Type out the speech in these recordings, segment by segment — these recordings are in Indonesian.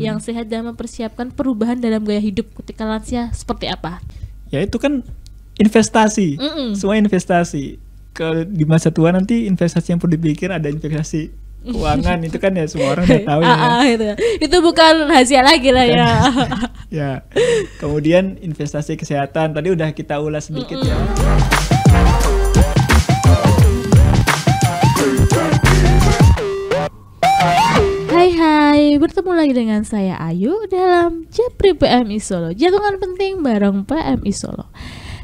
hmm. yang sehat dan mempersiapkan perubahan dalam gaya hidup ketika lansia seperti apa? Ya itu kan investasi, mm -mm. semua investasi. Kalau di masa tua nanti investasi yang perlu dipikir ada investasi keuangan itu kan ya semua orang udah tahu ya. Ah, ah, itu. itu bukan rahasia lagi lah ya. ya. Kemudian investasi kesehatan tadi udah kita ulas sedikit mm -mm. ya. bertemu lagi dengan saya Ayu dalam Japri PMI Solo. Jatungan penting bareng PMI Solo.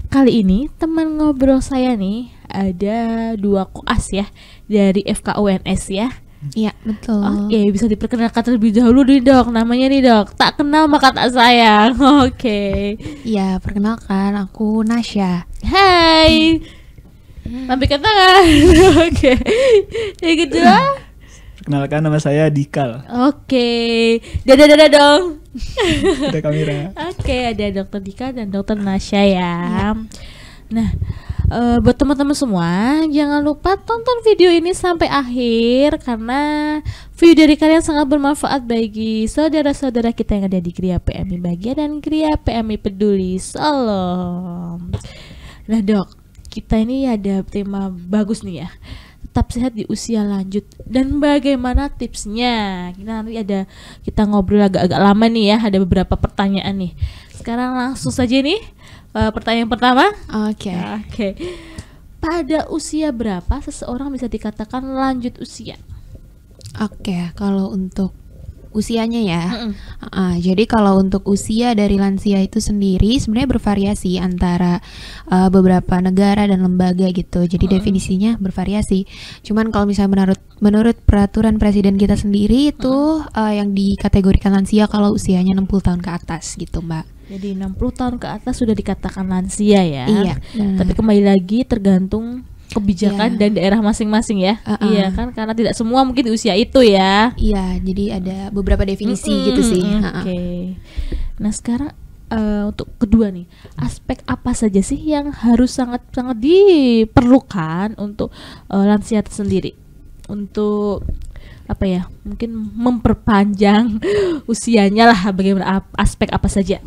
Kali ini teman ngobrol saya nih ada dua koas ya dari FKUNS ya. Iya betul. Oke oh, okay, iya, iya, bisa diperkenalkan terlebih dahulu nih dok. Namanya nih dok. Tak kenal maka tak sayang. Oke. Okay. Iya perkenalkan aku Nasya. Hai. Tapi kata kan Oke. Yang kedua. Kenalkan nama saya Dikal. Oke. Dadah dadah dong. ada kamera. Oke, ada Dokter Dika dan Dokter Nasya ya. Iya. Nah, uh, buat teman-teman semua, jangan lupa tonton video ini sampai akhir karena view dari kalian sangat bermanfaat bagi saudara-saudara kita yang ada di Gria PMI bahagia dan Gria PMI Peduli Solo. Nah, Dok, kita ini ada tema bagus nih ya tetap sehat di usia lanjut dan bagaimana tipsnya kita nanti ada kita ngobrol agak-agak lama nih ya ada beberapa pertanyaan nih sekarang langsung saja nih uh, pertanyaan pertama oke okay. oke okay. pada usia berapa seseorang bisa dikatakan lanjut usia oke okay, kalau untuk usianya ya. Mm-hmm. Uh, jadi kalau untuk usia dari lansia itu sendiri sebenarnya bervariasi antara uh, beberapa negara dan lembaga gitu. Jadi mm-hmm. definisinya bervariasi. Cuman kalau misalnya menurut menurut peraturan presiden kita sendiri itu mm-hmm. uh, yang dikategorikan lansia kalau usianya 60 tahun ke atas gitu, Mbak. Jadi 60 tahun ke atas sudah dikatakan lansia ya. Iya. Hmm. Tapi kembali lagi tergantung kebijakan yeah. dan daerah masing-masing ya. Uh -uh. Iya kan karena tidak semua mungkin usia itu ya. Iya, jadi ada beberapa definisi mm -hmm. gitu sih. Ah, oke. Okay. Nah, sekarang uh, untuk kedua nih, aspek apa saja sih yang harus sangat-sangat diperlukan untuk uh, lansia sendiri? Untuk apa ya? Mungkin memperpanjang usianya lah bagaimana aspek apa saja?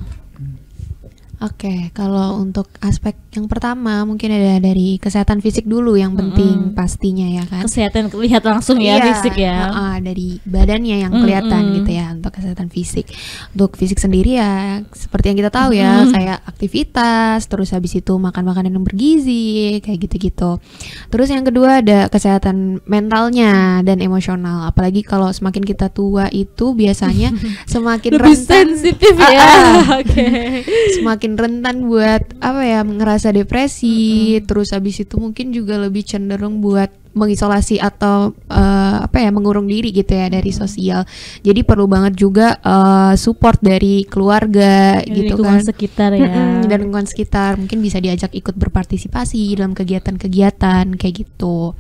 Oke, okay, kalau untuk aspek yang pertama mungkin ada dari kesehatan fisik dulu yang penting mm -hmm. pastinya ya kan. Kesehatan lihat langsung ya iya, fisik ya. Uh, dari badannya yang kelihatan mm -hmm. gitu ya untuk kesehatan fisik. Untuk fisik sendiri ya seperti yang kita tahu ya, mm -hmm. saya aktivitas, terus habis itu makan makanan yang bergizi kayak gitu-gitu. Terus yang kedua ada kesehatan mentalnya dan emosional. Apalagi kalau semakin kita tua itu biasanya semakin lebih rentan, sensitif ya. Uh, okay. semakin makin rentan buat apa ya ngerasa depresi mm-hmm. terus habis itu mungkin juga lebih cenderung buat mengisolasi atau uh, apa ya mengurung diri gitu ya dari sosial jadi perlu banget juga uh, support dari keluarga dari gitu lingkungan kan sekitar ya hmm dan lingkungan sekitar mungkin bisa diajak ikut berpartisipasi dalam kegiatan-kegiatan kayak gitu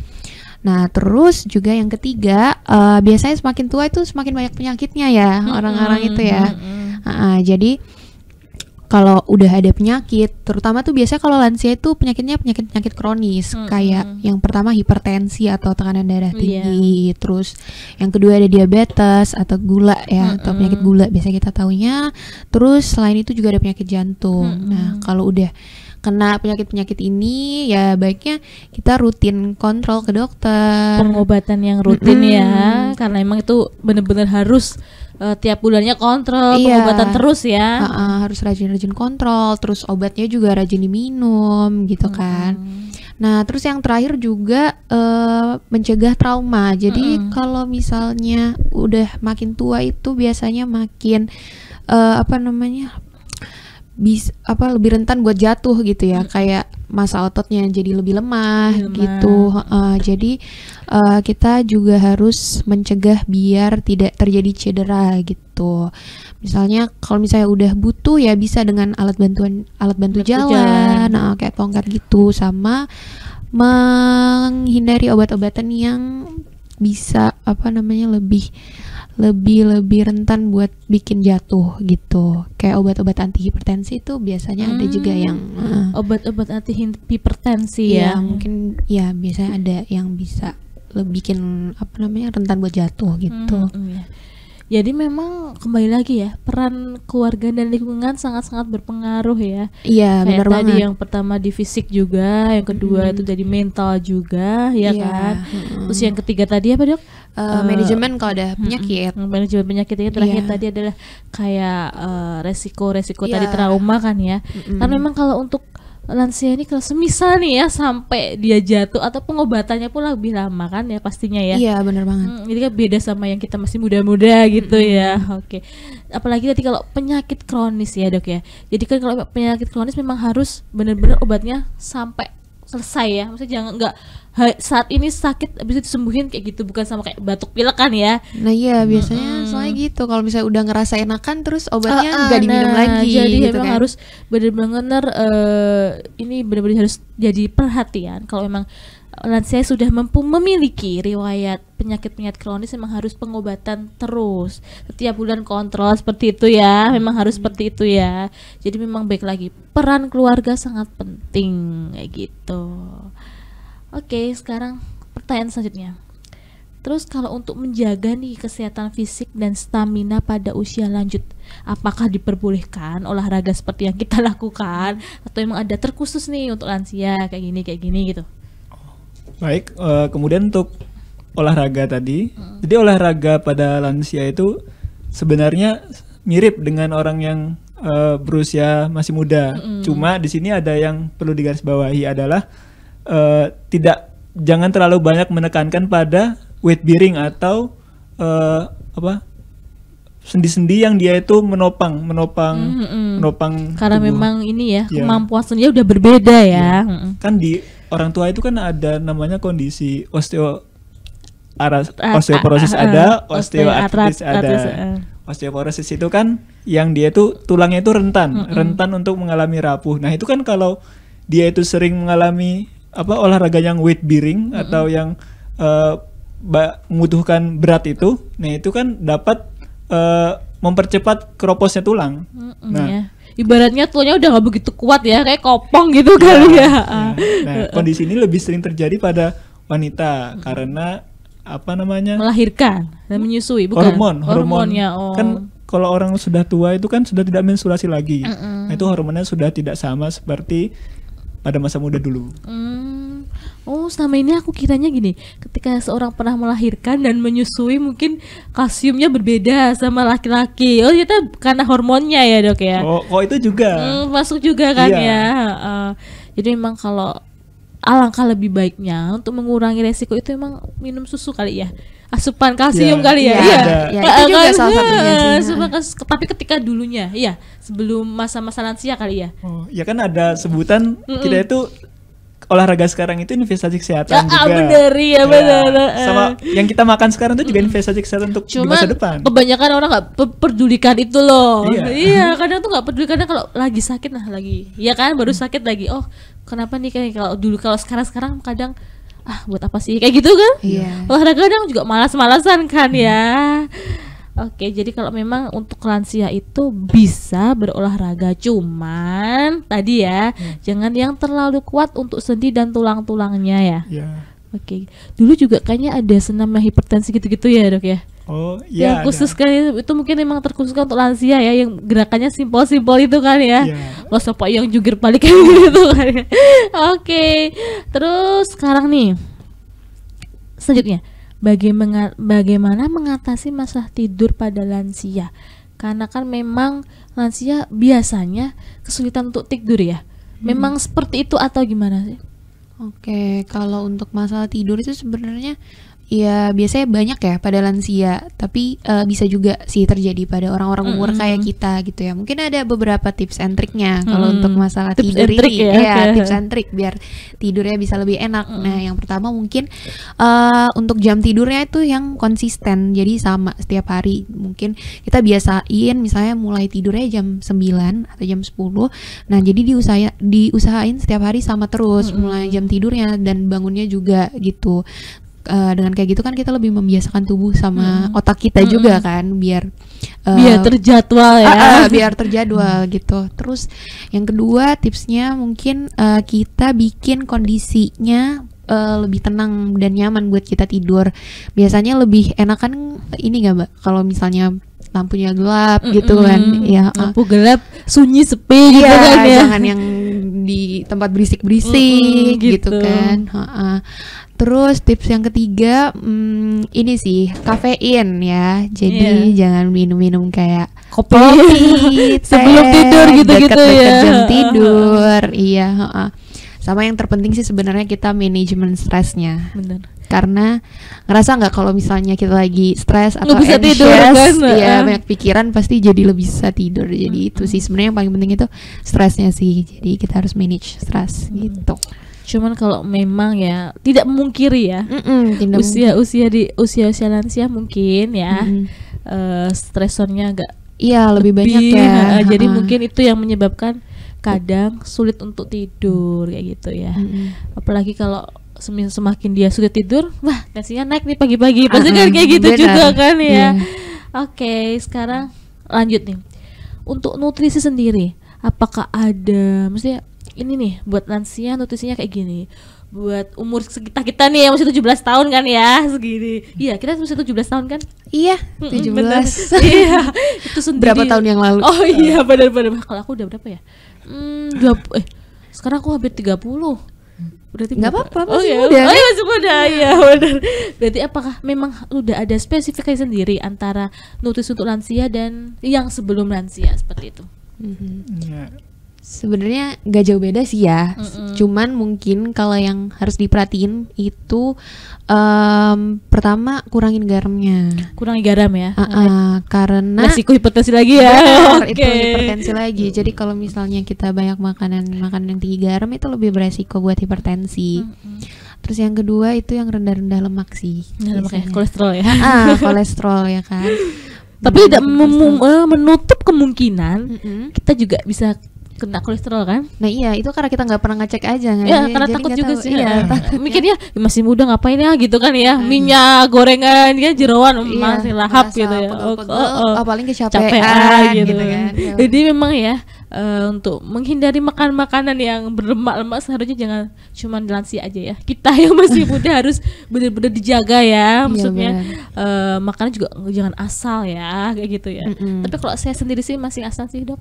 Nah, terus juga yang ketiga, uh, biasanya semakin tua itu semakin banyak penyakitnya ya orang-orang itu ya. Mm -hmm. uh, uh, jadi kalau udah ada penyakit, terutama tuh biasanya kalau lansia itu penyakitnya penyakit-penyakit kronis -hmm. kayak yang pertama hipertensi atau tekanan darah iya. tinggi, yeah. terus yang kedua ada diabetes atau gula ya -hmm. atau penyakit gula biasanya kita taunya. Terus selain itu juga ada penyakit jantung. -hmm. Nah, kalau udah kena penyakit-penyakit ini ya baiknya kita rutin kontrol ke dokter. Pengobatan yang rutin hmm ya karena emang itu benar-benar harus uh, tiap bulannya kontrol iya. pengobatan terus ya. Uh-uh, harus rajin-rajin kontrol terus obatnya juga rajin diminum gitu hmm. kan. Nah, terus yang terakhir juga uh, mencegah trauma. Jadi mm -hmm. kalau misalnya udah makin tua itu biasanya makin uh, apa namanya? bis apa lebih rentan buat jatuh gitu ya hmm. kayak masa ototnya jadi lebih lemah, lemah. gitu uh, jadi uh, kita juga harus mencegah biar tidak terjadi cedera gitu misalnya kalau misalnya udah butuh ya bisa dengan alat bantuan alat bantu jalan, jalan. Nah, kayak tongkat gitu sama menghindari obat-obatan yang bisa apa namanya lebih lebih lebih rentan buat bikin jatuh gitu. Kayak obat-obat anti hipertensi itu biasanya hmm. ada juga hmm. yang uh, obat-obat anti hipertensi ya. ya. mungkin ya biasanya ada yang bisa lebih bikin apa namanya rentan buat jatuh gitu. Hmm, iya. Jadi memang kembali lagi ya peran keluarga dan lingkungan sangat-sangat berpengaruh ya. Iya benar banget. Tadi yang pertama di fisik juga, yang kedua hmm. itu jadi mental juga, ya yeah. kan. Hmm. Terus yang ketiga tadi apa dok? Uh, uh, manajemen kalau ada penyakit. Hmm, manajemen penyakit ini terakhir yeah. tadi adalah kayak eh, resiko-resiko uh, iya. yeah. tadi trauma kan ya. -hmm. Karena memang kalau untuk lansia ini kalau semisal nih ya sampai dia jatuh atau pengobatannya pun lebih lama kan ya pastinya ya. Iya benar banget. Hmm, jadi kan beda sama yang kita masih muda-muda gitu mm -hmm. ya. Oke. Okay. Apalagi tadi kalau penyakit kronis ya dok ya. Jadi kan kalau penyakit kronis memang harus benar-benar obatnya sampai selesai ya. Maksudnya jangan nggak saat ini sakit bisa disembuhin kayak gitu bukan sama kayak batuk pilek kan ya nah iya biasanya mm -hmm. soalnya gitu kalau misalnya udah ngerasa enakan terus obatnya ah, ah, nggak uh, uh, diminum nah, lagi jadi gitu memang kan? harus benar-benar uh, eh, ini benar-benar harus jadi perhatian kalau memang lansia sudah mampu memiliki riwayat penyakit-penyakit kronis memang harus pengobatan terus setiap bulan kontrol seperti itu ya memang harus hmm. seperti itu ya jadi memang baik lagi peran keluarga sangat penting kayak gitu Oke, sekarang pertanyaan selanjutnya. Terus kalau untuk menjaga nih kesehatan fisik dan stamina pada usia lanjut, apakah diperbolehkan olahraga seperti yang kita lakukan atau emang ada terkhusus nih untuk lansia kayak gini kayak gini gitu? Baik, uh, kemudian untuk olahraga tadi, hmm. jadi olahraga pada lansia itu sebenarnya mirip dengan orang yang uh, berusia masih muda, hmm. cuma di sini ada yang perlu digarisbawahi adalah uh, tidak jangan terlalu banyak menekankan pada weight bearing atau uh, apa sendi-sendi yang dia itu menopang, menopang, mm -hmm. menopang. Karena tubuh. memang ini ya, ya. kemampuan sendi udah berbeda ya. ya. Mm -hmm. Kan di orang tua itu kan ada namanya kondisi osteo aras, osteoporosis ada, osteoartritis ada. Eh. Osteoporosis itu kan yang dia itu tulangnya itu rentan, mm -hmm. rentan untuk mengalami rapuh. Nah, itu kan kalau dia itu sering mengalami apa olahraga yang weight bearing mm -hmm. atau yang uh, membutuhkan berat itu, nah itu kan dapat uh, mempercepat keroposnya tulang. Mm -hmm, nah, yeah ibaratnya tulangnya udah nggak begitu kuat ya kayak kopong gitu ya, kali ya. ya. Nah, kondisi ini lebih sering terjadi pada wanita karena apa namanya? melahirkan dan menyusui bukan hormon hormonnya. Hormon. Ya, oh. Kan kalau orang sudah tua itu kan sudah tidak menstruasi lagi. Mm -mm. Nah, itu hormonnya sudah tidak sama seperti pada masa muda dulu. Hmm. Oh, selama ini aku kiranya gini, ketika seorang pernah melahirkan dan menyusui mungkin kalsiumnya berbeda sama laki-laki. Oh, itu karena hormonnya ya, Dok ya. Oh, oh itu juga. Hmm, masuk juga kan iya. ya. Uh, jadi memang kalau alangkah lebih baiknya untuk mengurangi resiko itu emang minum susu kali ya asupan kalsium ya, kali ya, ya iya, iya. ya, itu juga salah satunya sih. tapi ketika dulunya ya sebelum masa-masa lansia kali ya oh ya kan ada sebutan mm -mm. kita itu olahraga sekarang itu investasi kesehatan ya, ah, juga. bener iya ya. bener. Sama yang kita makan sekarang itu juga investasi kesehatan untuk di masa depan. kebanyakan orang nggak pedulikan itu loh. Iya, iya kadang tuh nggak peduli karena kalau lagi sakit nah lagi, Iya kan baru sakit lagi. Oh kenapa nih kayak kalau dulu kalau sekarang sekarang kadang ah buat apa sih kayak gitu kan? Iya. Olahraga kadang juga malas-malasan kan hmm. ya Oke, jadi kalau memang untuk lansia itu bisa berolahraga, cuman tadi ya hmm. jangan yang terlalu kuat untuk sendi dan tulang-tulangnya ya. Yeah. Oke, dulu juga kayaknya ada senam hipertensi gitu-gitu ya dok ya. Oh iya. Yang khusus kan itu mungkin memang terkhusus untuk lansia ya, yang gerakannya simpel-simpel itu kan ya. Yeah. Iya. sopak yang jungkir balik kayak gitu kan ya. Oke, terus sekarang nih selanjutnya bagaimana, mengatasi masalah tidur pada lansia karena kan memang lansia biasanya kesulitan untuk tidur ya hmm. memang seperti itu atau gimana sih Oke, kalau untuk masalah tidur itu sebenarnya ya biasanya banyak ya pada lansia, tapi uh, bisa juga sih terjadi pada orang-orang umur mm -hmm. kayak kita gitu ya. Mungkin ada beberapa tips and triknya kalau mm -hmm. untuk masalah tips tidur ini, ya, ya okay. tips and trik biar tidurnya bisa lebih enak. Mm -hmm. Nah, yang pertama mungkin uh, untuk jam tidurnya itu yang konsisten, jadi sama setiap hari. Mungkin kita biasain misalnya mulai tidurnya jam 9 atau jam 10. Nah, jadi diusaha diusahain setiap hari sama terus mm -hmm. mulai jam tidurnya dan bangunnya juga gitu uh, dengan kayak gitu kan kita lebih membiasakan tubuh sama hmm. otak kita hmm. juga kan biar uh, biar terjadwal ya uh, uh, biar terjadwal hmm. gitu terus yang kedua tipsnya mungkin uh, kita bikin kondisinya uh, lebih tenang dan nyaman buat kita tidur biasanya lebih enak kan ini nggak mbak kalau misalnya lampunya gelap mm -mm. gitu kan ya lampu gelap sunyi sepi yeah, gitu iya, kan ya jangan yang di tempat berisik-berisik mm -hmm, gitu. gitu kan. Ha -ha. Terus tips yang ketiga hmm, ini sih kafein ya. Jadi yeah. jangan minum-minum kayak kopi, kopi sebelum tidur gitu-gitu ya. Jam tidur. iya, ha -ha. Sama yang terpenting sih sebenarnya kita manajemen stresnya karena ngerasa nggak kalau misalnya kita lagi stres atau bisa anxious, tidur kan? ya banyak pikiran pasti jadi lebih bisa tidur jadi mm -hmm. itu sih sebenarnya yang paling penting itu stresnya sih jadi kita harus manage stres mm -hmm. gitu cuman kalau memang ya tidak memungkiri ya Mm-mm, tidak usia mungkin. usia di usia usia lansia mungkin ya mm-hmm. uh, eh, stresornya agak iya lebih, lebih banyak ya uh, jadi uh. mungkin itu yang menyebabkan kadang sulit untuk tidur kayak gitu ya mm-hmm. apalagi kalau semakin dia sudah tidur, wah tensinya naik nih pagi-pagi. Pasti kan kayak gitu Benar. juga kan ya. Yeah. Oke, okay, sekarang lanjut nih. Untuk nutrisi sendiri, apakah ada maksudnya ini nih buat lansia nutrisinya kayak gini? buat umur sekitar kita nih yang masih 17 tahun kan ya segini. Iya, kita masih 17 tahun kan? Iya, 17. belas. iya. Itu sendiri. Berapa tahun yang lalu? Oh iya, benar benar. Kalau aku udah berapa ya? Hmm, 20 eh sekarang aku hampir 30 berarti nggak apa-apa oh, masih okay. Iya. muda oh, ya, masih muda ya benar berarti apakah memang udah ada spesifikasi sendiri antara nutrisi untuk lansia dan yang sebelum lansia seperti itu mm -hmm. ya Sebenarnya gak jauh beda sih ya. Mm-mm. Cuman mungkin kalau yang harus diperhatiin itu um, pertama kurangin garamnya. kurangin garam ya. Uh-uh, ah, ah, okay. karena resiko hipertensi lagi ya. okay. hipertensi lagi. Jadi kalau misalnya kita banyak makanan makanan yang tinggi garam itu lebih beresiko buat hipertensi. Mm-mm. Terus yang kedua itu yang rendah-rendah lemak sih. lemak ya, kolesterol ya. Ah, kolesterol ya kan. Tapi tidak eh, menutup kemungkinan mm -hmm. kita juga bisa kena kolesterol kan? Nah iya itu karena kita nggak pernah ngecek aja kan? Ya, karena takut juga tahu, sih. Iya, ya. Mikirnya ya, masih muda ngapain ya gitu kan ya? Hmm. Minyak gorengan ya jeroan iya, masih lahap gitu ya. oh, oh, oh. paling kecapean, gitu. gitu kan. Iya. Jadi memang ya uh, untuk menghindari makan makanan yang berlemak-lemak seharusnya jangan cuma lansia aja ya kita yang masih muda harus benar-benar dijaga ya iya, maksudnya iya uh, makanan juga jangan asal ya kayak gitu ya mm -mm. tapi kalau saya sendiri sih masih asal sih dok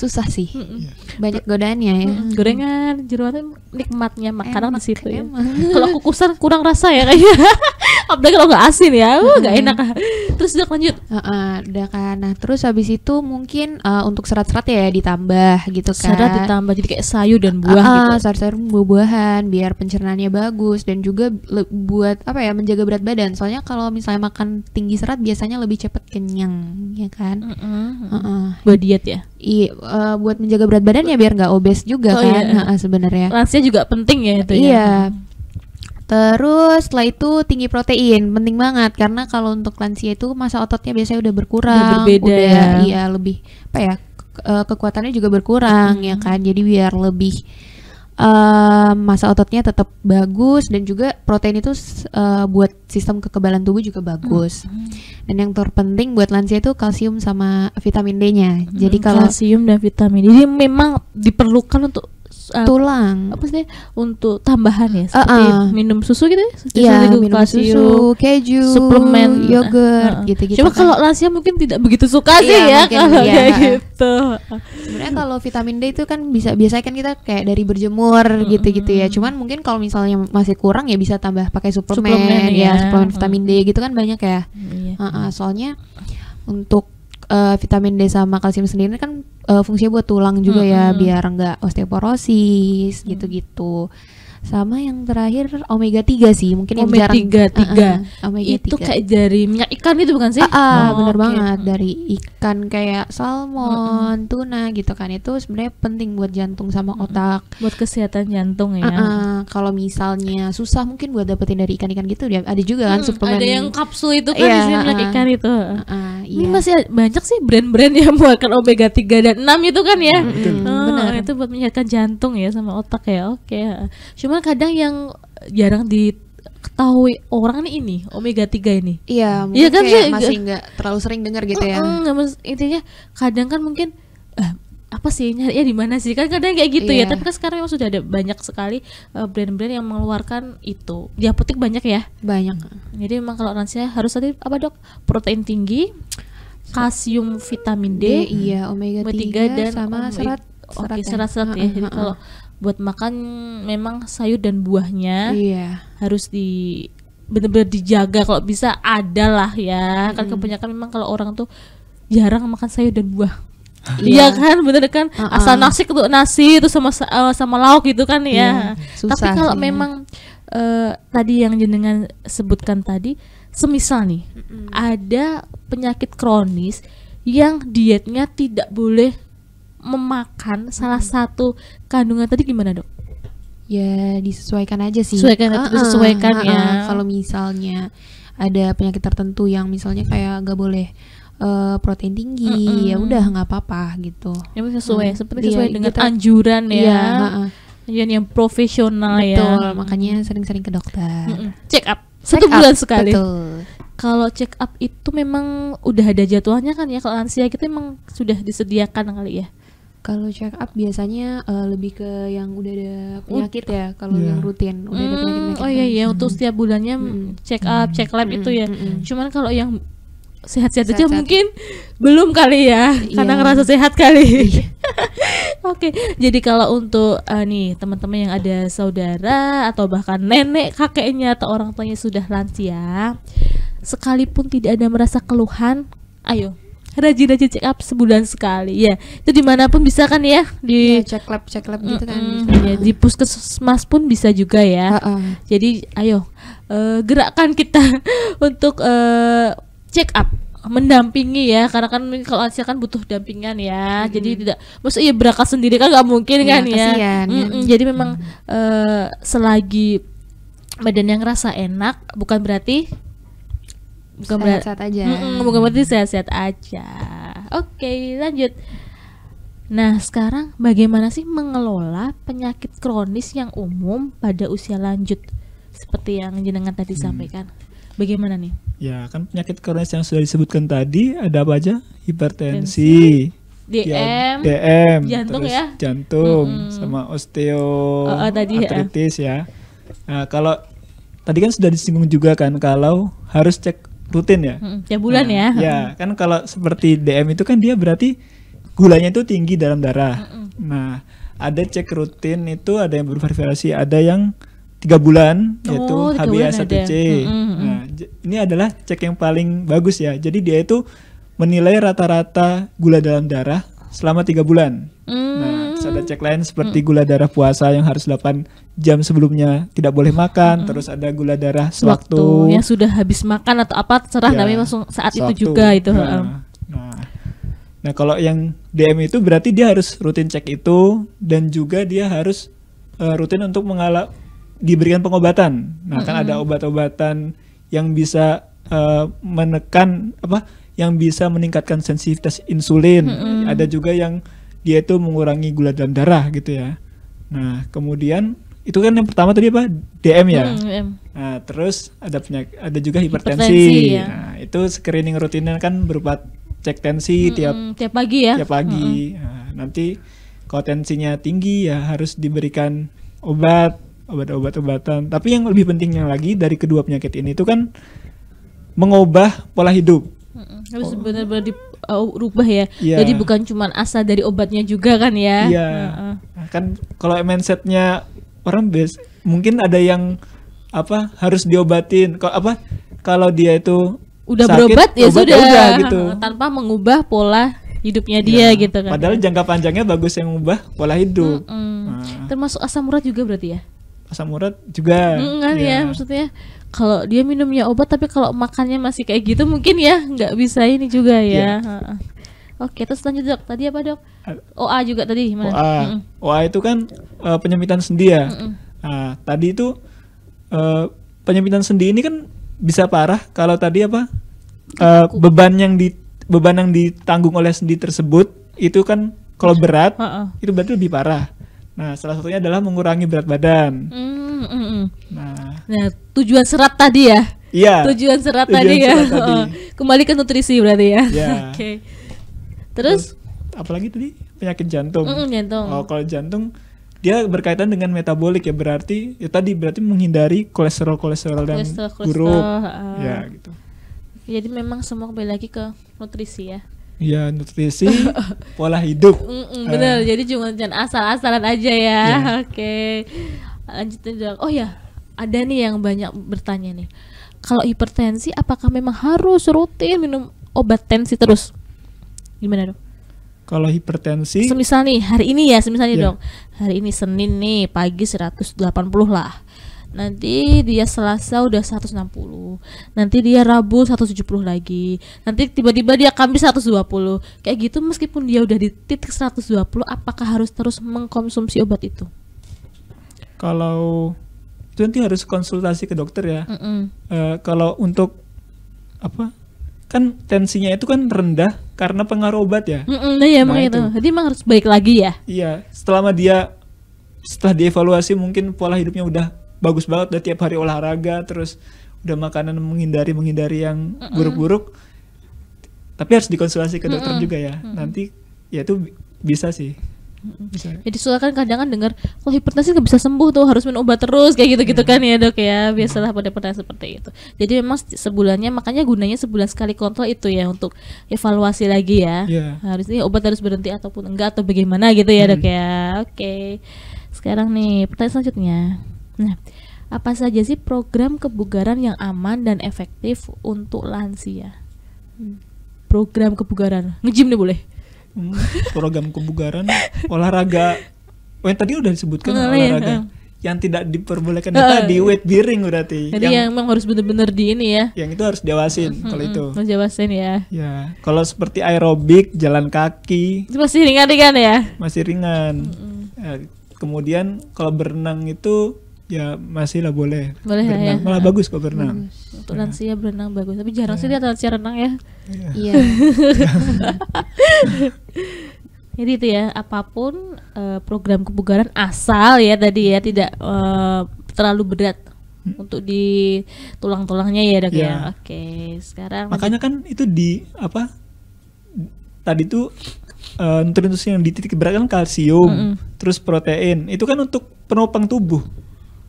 susah sih. Mm -hmm. Banyak godaannya ya. Mm -hmm. Gorengan, jeruan nikmatnya makanan di situ ya. kalau kukusan kurang rasa ya kayaknya. Apalagi kalau nggak asin ya, uh, nggak mm -hmm. enak. Terus udah lanjut. Uh, uh, udah kan. Nah terus habis itu mungkin uh, untuk serat-serat ya ditambah gitu kan. Serat ditambah jadi kayak sayur dan buah uh, gitu. Sayur-sayur buah-buahan biar pencernaannya bagus dan juga buat apa ya menjaga berat badan. Soalnya kalau misalnya makan tinggi serat biasanya lebih cepat kenyang ya kan. Mm -hmm. Uh -uh. Buat diet ya. Iya uh, buat menjaga berat badannya biar nggak obes juga oh, kan iya. sebenarnya lansia juga penting ya itu ya. iya Terus setelah itu tinggi protein penting banget karena kalau untuk lansia itu masa ototnya biasanya udah berkurang, udah, berbeda, udah ya. iya lebih apa ya eh, kekuatannya juga berkurang hmm. ya kan. Jadi biar lebih um, masa ototnya tetap bagus dan juga protein itu uh, buat sistem kekebalan tubuh juga bagus. Hmm, hmm. Dan yang terpenting buat lansia itu kalsium sama vitamin D-nya. Hmm, Jadi kalau kalsium dan vitamin D memang diperlukan untuk uh, tulang apa sih untuk tambahan ya seperti uh -uh. minum susu gitu ya yeah, gitu, minum susu keju suplemen uh, yogurt uh -uh. gitu gitu coba kan. kalau lansia mungkin tidak begitu suka yeah, sih iya, ya kalau iya. kayak gitu sebenarnya kalau vitamin D itu kan bisa biasanya kan kita kayak dari berjemur gitu gitu ya cuman mungkin kalau misalnya masih kurang ya bisa tambah pakai suplemen, suplemen ya, ya suplemen vitamin D gitu kan banyak ya uh -uh, soalnya untuk uh, vitamin D sama kalsium sendiri kan uh, fungsinya buat tulang juga mm -hmm. ya biar enggak osteoporosis gitu-gitu. Mm -hmm sama yang terakhir omega 3 sih mungkin omega yang jarang omega 3 uh -uh, omega itu 3. kayak dari minyak ikan itu bukan sih? Uh -uh, oh, bener okay. banget dari ikan kayak salmon, uh -uh. tuna gitu kan itu sebenarnya penting buat jantung sama otak buat kesehatan jantung ya. Uh -uh. Kalau misalnya susah mungkin buat dapetin dari ikan-ikan gitu ada juga kan hmm, ada yang kapsul itu kan yeah, isinya minyak uh -uh. ikan itu. Uh -uh, yeah. Ini iya. masih banyak sih brand-brand yang buatkan omega 3 dan 6 itu kan ya. Mm -hmm. uh -huh benar itu buat menyehatkan jantung ya sama otak ya oke ya cuma kadang yang jarang di ketahui orang nih ini omega 3 ini. Iya, iya mungkin ya kan kayak sih, masih nggak terlalu sering dengar gitu mm, ya. mas, intinya kadang kan mungkin eh, apa sih ya di mana sih kan kadang kayak gitu ya, iya. ya tapi kan sekarang memang sudah ada banyak sekali brand eh, brand-brand yang mengeluarkan itu di apotek banyak ya banyak jadi memang kalau lansia harus tadi apa dok protein tinggi kalsium vitamin D, D iya omega 3, 3 dan sama serat Oke, okay, ya. serat-serat ya. Jadi kalau buat makan memang sayur dan buahnya yeah. harus di benar-benar dijaga kalau bisa ada lah ya. Kan kebanyakan memang kalau orang tuh jarang makan sayur dan buah. Iya yeah. kan, bener kan. Uh -uh. Asal nasi itu nasi itu sama uh, sama lauk gitu kan ya. Yeah, susah Tapi kalau ya. memang uh, tadi yang jenengan sebutkan tadi, semisal nih mm -hmm. ada penyakit kronis yang dietnya tidak boleh memakan salah hmm. satu kandungan tadi gimana dok? Ya disesuaikan aja sih. Sesuaikan, uh -uh, sesuaikan uh -uh, ya. Kalau misalnya ada penyakit tertentu yang misalnya kayak gak boleh uh, protein tinggi uh -uh. ya udah nggak apa-apa gitu ya sesuai hmm. seperti sesuai ya, dengan kita, anjuran ya, ya uh-uh. yang profesional ya. betul, ya makanya sering-sering ke dokter mm -mm. check up satu check bulan up, sekali kalau check up itu memang udah ada jadwalnya kan ya kalau lansia kita memang sudah disediakan kali ya kalau check up biasanya uh, lebih ke yang udah ada penyakit ya, kalau yeah. yang rutin udah mm, ada penyakit. -penyakit hmm, gitu. oh iya iya untuk untuk hmm. setiap bulannya mm. check up, hmm. check lab mm. itu ya. Mm-mm. Cuman kalau yang sehat-sehat aja mungkin belum kali ya, yeah. karena ngerasa sehat kali. Iya. Oke, okay. jadi kalau untuk uh, nih teman-teman yang ada saudara atau bahkan nenek, kakeknya atau orang tuanya sudah lansia, sekalipun tidak ada merasa keluhan, ayo rajin rajin check up sebulan sekali ya itu dimanapun bisa kan ya di ya, check lab check lab gitu mm -mm. kan ya, di puskesmas pun bisa juga ya uh -uh. jadi ayo uh, eh, gerakan kita untuk uh, check up mendampingi ya karena kan kalau lansia kan butuh dampingan ya hmm. jadi tidak maksudnya ya berangkat sendiri kan nggak mungkin kan, iya, ya, kan ya, Mm hmm jadi memang hmm. uh, selagi badan yang rasa enak bukan berarti Bukan sehat-sehat aja. Mm, bukan berarti sehat-sehat aja. Oke, okay, lanjut. Nah, sekarang bagaimana sih mengelola penyakit kronis yang umum pada usia lanjut? Seperti yang jenengan tadi hmm. sampaikan. Bagaimana nih? Ya, kan penyakit kronis yang sudah disebutkan tadi ada apa aja? Hipertensi, DM, DM, jantung ya, jantung, hmm. sama osteo, oh, oh, ya. ya. Nah, kalau tadi kan sudah disinggung juga kan kalau harus cek rutin ya. Hmm, tiap bulan hmm. ya. Ya, kan kalau seperti DM itu kan dia berarti gulanya itu tinggi dalam darah. Hmm. Nah, ada cek rutin itu ada yang bervariasi, ada yang tiga bulan oh, yaitu HbA1c. Hmm, nah, ini adalah cek yang paling bagus ya. Jadi dia itu menilai rata-rata gula dalam darah selama tiga bulan. Mm. Nah, hmm. ada cek lain seperti gula darah puasa yang harus 8 jam sebelumnya tidak boleh makan, hmm. terus ada gula darah sewaktu Waktu yang sudah habis makan atau apa cerah ya, namanya langsung saat sewaktu. itu juga itu. Nah, nah. nah, kalau yang DM itu berarti dia harus rutin cek itu dan juga dia harus uh, rutin untuk mengalap diberikan pengobatan. Nah, mm kan ada hmm. obat-obatan yang bisa uh, menekan apa? yang bisa meningkatkan sensitivitas insulin. Mm -hmm. Ada juga yang dia itu mengurangi gula dalam darah gitu ya. Nah, kemudian itu kan yang pertama tadi apa? DM ya. Hmm, DM. Nah, terus ada penyakit ada juga hipertensi. hipertensi ya. Nah, itu screening rutinnya kan berupa cek tensi hmm, tiap hmm, tiap pagi ya. Tiap pagi. Hmm, hmm. Nah, nanti kalau tensinya tinggi ya harus diberikan obat, obat-obat-obatan. Tapi yang lebih pentingnya lagi dari kedua penyakit ini itu kan mengubah pola hidup. Hmm, hmm. harus benar-benar uh, rubah ya. Yeah. Jadi bukan cuma asa dari obatnya juga kan ya. Iya. Yeah. Uh -uh. Kan kalau mindsetnya orang bias mungkin ada yang apa harus diobatin. Kalau apa kalau dia itu udah sakit, berobat ya sudah udah, gitu. tanpa mengubah pola hidupnya iya. dia yeah. gitu kan. Padahal jangka panjangnya bagus yang mengubah pola hidup. Mm hmm. Nah. Termasuk asam urat juga berarti ya? Asam urat juga. Mm, kan ya. ya maksudnya kalau dia minumnya obat tapi kalau makannya masih kayak gitu mungkin ya nggak bisa ini juga ya. Yeah. Iya. Oke, terus lanjut dok. Tadi apa dok? OA juga tadi gimana? OA, mm -mm. OA itu kan uh, penyempitan sendi ya. Mm -mm. Nah, tadi itu uh, penyempitan sendi ini kan bisa parah kalau tadi apa uh, beban yang di beban yang ditanggung oleh sendi tersebut itu kan kalau berat mm -mm. itu berarti lebih parah. Nah, salah satunya adalah mengurangi berat badan. Mm. Mm, mm -mm. Nah. nah, tujuan serat tadi ya. Iya. Tujuan serat tujuan tadi ya? serat ya. Tadi. kembali ke nutrisi berarti ya. Iya. Oke. Okay. Terus, Terus apalagi tadi penyakit jantung. Mm -mm, jantung. Oh, kalau jantung dia berkaitan dengan metabolik ya berarti ya tadi berarti menghindari kolesterol kolesterol dan kolesterol, buruk uh, ya gitu jadi memang semua kembali lagi ke nutrisi ya ya nutrisi pola hidup mm -mm, uh, jadi jangan jangan asal-asalan aja ya yeah. oke okay lanjutin dong oh ya ada nih yang banyak bertanya nih kalau hipertensi apakah memang harus rutin minum obat tensi terus gimana dong kalau hipertensi semisal nih hari ini ya semisal nih yeah. dong hari ini Senin nih pagi 180 lah nanti dia Selasa udah 160 nanti dia Rabu 170 lagi nanti tiba-tiba dia Kamis 120 kayak gitu meskipun dia udah di titik 120 apakah harus terus mengkonsumsi obat itu kalau itu nanti harus konsultasi ke dokter ya. Mm -mm. Uh, kalau untuk apa kan tensinya itu kan rendah karena pengaruh obat ya. Mm -mm, iya, nah, itu. Jadi emang harus baik lagi ya. Iya, Setelah dia setelah dievaluasi mungkin pola hidupnya udah bagus banget, udah tiap hari olahraga, terus udah makanan menghindari menghindari yang buruk-buruk. Mm -mm. Tapi harus dikonsultasi ke dokter mm -mm. juga ya. Mm -mm. Nanti ya itu bisa sih. Misalnya. Jadi suka kan kadang kan dengar kalau hipertensi nggak bisa sembuh tuh harus minum obat terus kayak gitu gitu kan ya dok ya biasalah pada pertanyaan seperti itu. Jadi memang sebulannya makanya gunanya sebulan sekali kontrol itu ya untuk evaluasi lagi ya. Yeah. Harusnya ya obat harus berhenti ataupun enggak atau bagaimana gitu ya dok ya. Oke. Sekarang nih pertanyaan selanjutnya. Nah apa saja sih program kebugaran yang aman dan efektif untuk lansia? Hmm. Program kebugaran ngejim nih boleh? Hmm, program kebugaran, olahraga. Oh, eh, yang tadi udah disebutkan oh, iya, olahraga. Iya. Yang tidak diperbolehkan itu oh, nah, di weight bearing berarti. Jadi yang, yang memang harus benar-benar di ini ya. Yang itu harus diawasin hmm, kalau itu. Harus diawasin ya. Ya, kalau seperti aerobik, jalan kaki. Itu masih ringan-ringan ya? Masih ringan. Hmm. Ya, kemudian kalau berenang itu ya masih lah boleh. Boleh ya. berenang. ya. Malah bagus kok berenang. Bagus. Untuk berenang. lansia berenang bagus, tapi jarang ya. sih lihat lansia renang ya. Iya. iya. Jadi itu ya, apapun eh, program kebugaran asal ya tadi ya tidak uh, terlalu berat hmm. untuk di tulang-tulangnya ya dok ya. ya. Oke, sekarang makanya kan itu di apa? Tadi tuh uh, nutrisi yang di titik berat kan kalsium, mm -hmm. terus protein. Itu kan untuk penopang tubuh.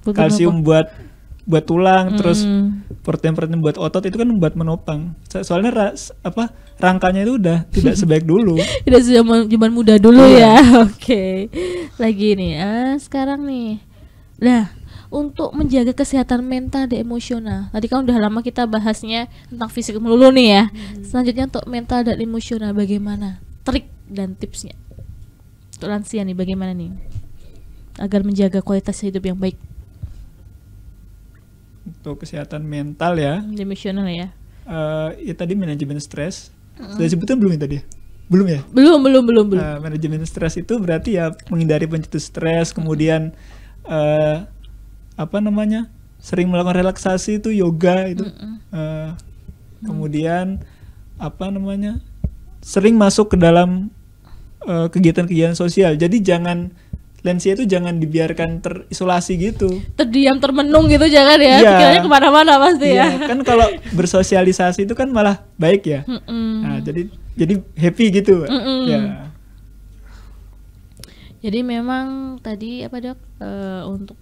Bukan kalsium apa? buat buat tulang, hmm. terus protein-protein buat otot itu kan buat menopang. soalnya ras, apa rangkanya itu udah tidak sebaik dulu. tidak sejaman zaman muda dulu oh, ya. Oke. Okay. Lagi nih, ah sekarang nih. Nah, untuk menjaga kesehatan mental dan emosional. Tadi kan udah lama kita bahasnya tentang fisik melulu nih ya. Hmm. Selanjutnya untuk mental dan emosional bagaimana? Trik dan tipsnya. Untuk lansia nih bagaimana nih? Agar menjaga kualitas hidup yang baik untuk kesehatan mental ya. Dimensional ya. Uh, ya tadi manajemen stres. Mm. Sudah sebutin belum ya tadi? Belum ya? Belum, belum, belum, belum. Uh, manajemen stres itu berarti ya menghindari pencetus stres, kemudian uh, apa namanya? sering melakukan relaksasi itu yoga itu. Mm -mm. Uh, kemudian apa namanya? sering masuk ke dalam kegiatan-kegiatan uh, kegiatan -kegiatan sosial. Jadi jangan lansia itu jangan dibiarkan terisolasi gitu terdiam termenung gitu jangan ya yeah. pikirannya kemana-mana pasti yeah. ya kan kalau bersosialisasi itu kan malah baik ya mm -mm. nah jadi jadi happy gitu mm -mm. ya jadi memang tadi apa dok uh, untuk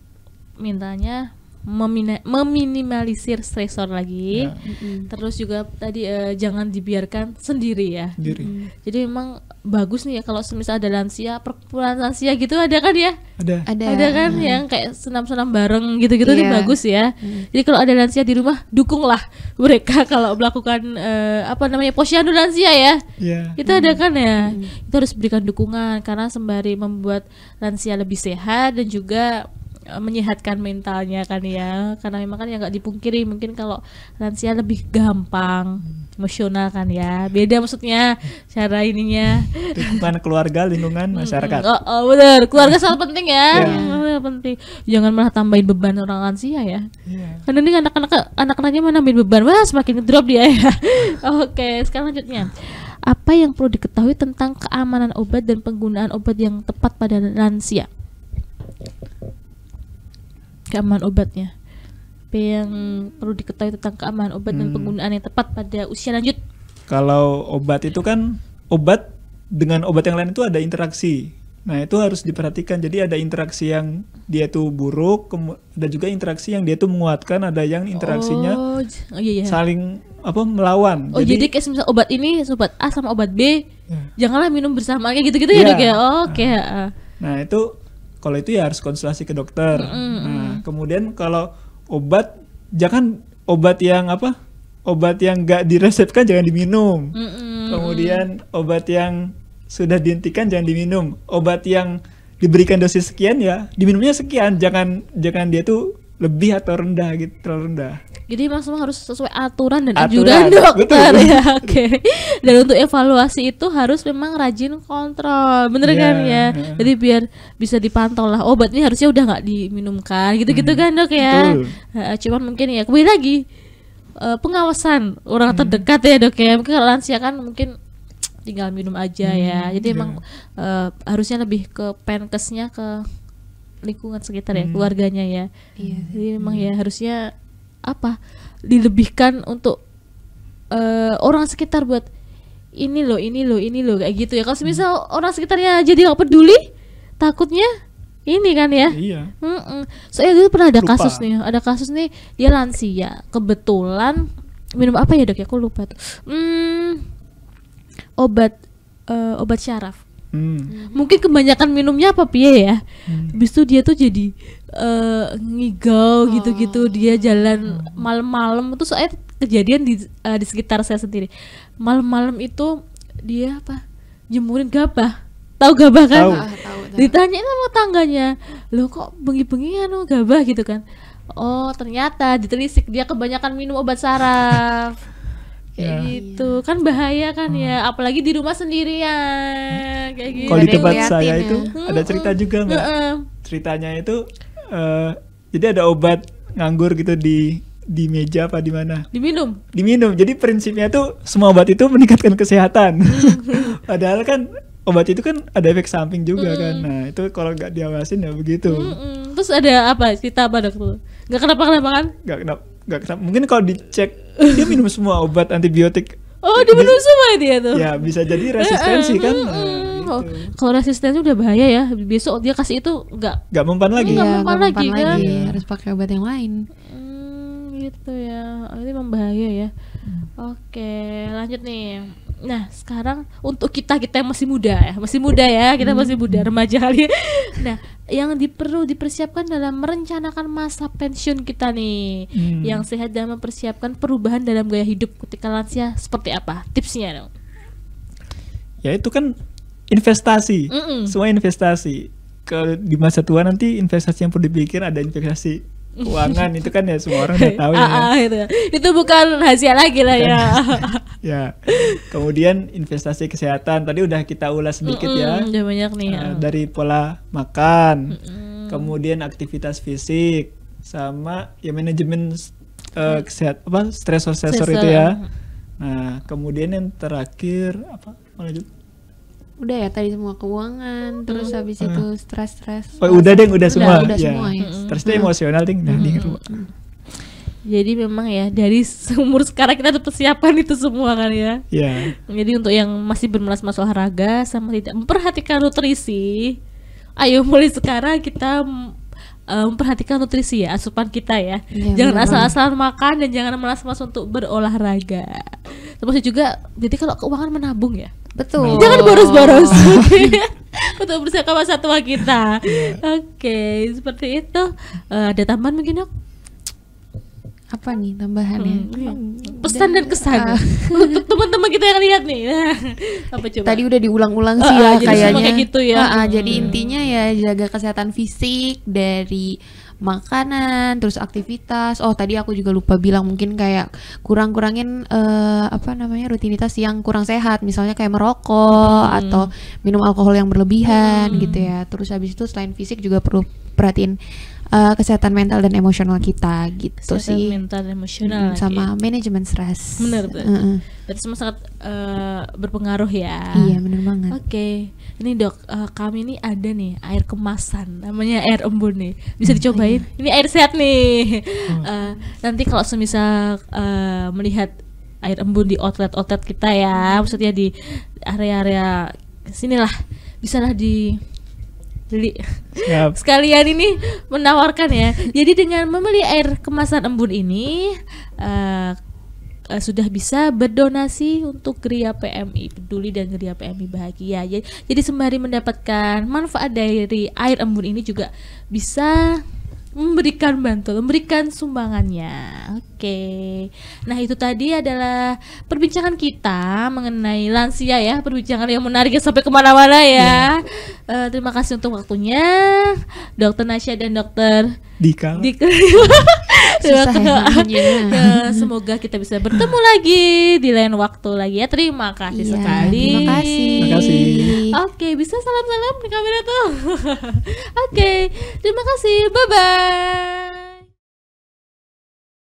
mintanya memina- meminimalisir stresor lagi. Ya. Terus juga tadi uh, jangan dibiarkan sendiri ya. Sendiri. hmm Jadi memang bagus nih ya kalau semisal ada lansia, perkumpulan lansia gitu ada kan ya? Ada. Ada, ada kan hmm. yang kayak senam-senam bareng gitu-gitu yeah. nih iya. bagus ya. hmm Jadi kalau ada lansia di rumah dukunglah mereka kalau melakukan uh, apa namanya posyandu lansia ya. Yeah. Itu hmm ada kan ya. hmm Itu harus berikan dukungan karena sembari membuat lansia lebih sehat dan juga Eh, menyehatkan mentalnya kan ya karena memang kan yang nggak dipungkiri mungkin kalau lansia lebih gampang hmm. emosional kan ya beda maksudnya cara ininya lingkungan keluarga lingkungan masyarakat oh, oh benar keluarga sangat penting ya yeah. Mm, penting jangan malah tambahin beban orang lansia ya yeah. karena ini anak-anak anak-anaknya mana nambahin beban wah semakin drop dia ya oke okay, sekarang lanjutnya apa yang perlu diketahui tentang keamanan obat dan penggunaan obat yang tepat pada lansia keamanan obatnya yang perlu diketahui tentang keamanan obat hmm. dan penggunaan yang tepat pada usia lanjut kalau obat itu kan obat dengan obat yang lain itu ada interaksi nah itu harus diperhatikan jadi ada interaksi yang dia tuh buruk dan juga interaksi yang dia tuh menguatkan ada yang interaksinya oh, oh, iya, iya. saling apa melawan oh jadi, jadi kayak misal obat ini obat A sama obat B yeah. janganlah minum bersama kayak gitu-gitu ya, ya dok ya oke okay. nah, ya, ah. nah itu kalau itu ya harus konsultasi ke dokter mm -hmm. nah, Kemudian kalau obat jangan obat yang apa? Obat yang nggak diresepkan jangan diminum. Mm -mm. Kemudian obat yang sudah dihentikan jangan diminum. Obat yang diberikan dosis sekian ya diminumnya sekian. Jangan jangan dia tuh lebih atau rendah gitu terlalu rendah. Jadi Mas semua harus sesuai aturan dan anjuran dokter ya. Oke. Okay. Dan untuk evaluasi itu harus memang rajin kontrol, bener yeah. kan iya. ya? Jadi biar bisa dipantau lah. Obat ini harusnya udah nggak diminumkan, gitu-gitu hmm. kan dok ya. Betul. Nah, cuman mungkin ya kembali lagi uh, pengawasan orang hmm. terdekat ya dok ya. Mungkin kalau lansia kan mungkin tinggal minum aja hmm. ya. Jadi yeah. emang uh, harusnya lebih ke penkesnya ke lingkungan sekitar ya, hmm. keluarganya ya. Iya. Yeah. Jadi memang hmm. ya harusnya apa dilebihkan untuk uh, orang sekitar buat ini loh ini loh ini loh kayak gitu ya kalau misal hmm. orang sekitarnya jadi nggak peduli takutnya ini kan ya iya mm -mm. soalnya dulu pernah ada lupa. kasus nih ada kasus nih dia lansia kebetulan minum apa ya dok ya aku lupa tuh hmm, obat uh, obat syaraf Hmm. Mungkin kebanyakan minumnya apa pie ya. Hmm. dia tuh jadi uh, ngigau oh. gitu-gitu, oh. dia jalan malam-malam itu soalnya kejadian di uh, di sekitar saya sendiri. Malam-malam itu dia apa? Jemurin gabah. Tahu gabah kan? Tahu. Ah, Ditanyain sama tangganya, lo kok bengi-bengi anu gabah gitu kan?" Oh, ternyata ditelisik dia kebanyakan minum obat saraf. kayak yeah. gitu kan bahaya kan ya. hmm. ya apalagi di rumah sendirian kayak gitu kalau di tempat saya ya. itu ada cerita juga nggak hmm. ceritanya itu uh, jadi ada obat nganggur gitu di di meja apa di mana? Diminum. Diminum. Jadi prinsipnya tuh semua obat itu meningkatkan kesehatan. Padahal kan obat itu kan ada efek samping juga mm. kan. Nah, itu kalau nggak diawasin ya begitu. Mm -mm. Terus ada apa? Cerita apa dokter? Nggak kenapa-kenapa kan? Nggak kenapa. Nggak kenapa. Mungkin kalau dicek dia minum semua obat antibiotik oh dia minum semua dia tuh ya bisa jadi eh, resistensi eh, kan Oh, kalau resistensi udah bahaya ya besok dia kasih itu nggak nggak mempan lagi nggak ya, mempan, mempan kan? lagi, kan? harus pakai obat yang lain hmm, gitu ya oh, ini membahaya ya hmm. oke lanjut nih Nah sekarang untuk kita kita yang masih muda ya, masih muda ya, kita masih muda hmm. remaja kali. Nah yang di, perlu dipersiapkan dalam merencanakan masa pensiun kita nih, hmm. yang sehat dalam mempersiapkan perubahan dalam gaya hidup ketika lansia seperti apa? Tipsnya dong. Ya itu kan investasi, mm -mm. semua investasi. Ke di masa tua nanti investasi yang perlu dipikir ada investasi keuangan itu kan ya semua orang udah tahu ya. Ah, ah, itu. itu bukan rahasia lagi lah ya. ya. Kemudian investasi kesehatan tadi udah kita ulas sedikit mm -mm, ya. banyak nih. Uh, dari pola makan, mm -mm. kemudian aktivitas fisik, sama ya manajemen uh, kesehat apa stressor sensor itu ya. Nah kemudian yang terakhir apa? udah ya tadi semua keuangan hmm. terus habis hmm. itu stres-stres oh, udah deh udah semua udah, ya. semua ya hmm. stres emosional ding nah -hmm. jadi memang ya dari umur sekarang kita harus persiapan itu semua kan ya. Iya. Yeah. Jadi untuk yang masih bermelas masuk olahraga sama tidak memperhatikan nutrisi, ayo mulai sekarang kita eh, memperhatikan um, nutrisi ya asupan kita ya. ya jangan asal-asalan makan dan jangan malas-malas untuk berolahraga. Termasuk juga jadi kalau keuangan menabung ya. Betul. Jangan boros-boros. Oh. Iya. Untuk bersama satwa kita. Iya. Oke, okay, seperti itu. Uh, ada tambahan mungkin dok? Apa nih tambahannya? Hmm. Iya. hmm. Pesan dan, kesan uh, untuk teman-teman kita yang lihat nih. apa coba? Tadi udah diulang-ulang eh, sih uh, ya eh, kayaknya. gitu ya. Uh, uh, hmm. Jadi intinya ya jaga kesehatan fisik dari makanan, terus aktivitas. Oh, tadi aku juga lupa bilang mungkin kayak kurang-kurangin uh, apa namanya rutinitas yang kurang sehat, misalnya kayak merokok hmm. atau minum alkohol yang berlebihan hmm. gitu ya. Terus habis itu selain fisik juga perlu perhatiin uh, kesehatan mental dan emosional kita gitu kesehatan sih mental dan emosional hmm, sama ya. manajemen stres benar benar uh-uh. semua sangat uh, berpengaruh ya iya benar banget oke okay. ini dok uh, kami ini ada nih air kemasan namanya air embun nih bisa hmm, dicobain iya. ini air sehat nih hmm. uh, nanti kalau semisal uh, melihat air embun di outlet-outlet kita ya hmm. maksudnya di area-area sinilah bisalah di beli Siap. sekalian ini menawarkan ya jadi dengan membeli air kemasan embun ini uh, uh, sudah bisa berdonasi untuk Geria PMI Peduli dan Geria PMI Bahagia. Jadi, ya, jadi sembari mendapatkan manfaat dari air embun ini juga bisa memberikan bantuan, memberikan sumbangannya. Oke. Nah, itu tadi adalah perbincangan kita mengenai lansia ya, perbincangan yang menarik ya, sampai kemana-mana ya. Yeah. Iya. Uh, terima kasih untuk waktunya, Dokter Nasya dan Dokter Dika. Dika. Ya, ya. ya, semoga kita bisa bertemu lagi di lain waktu lagi ya. Terima kasih yeah, sekali. Terima kasih. Terima kasih. Oke, bisa salam-salam di kamera tuh. Oke, terima kasih. Bye bye.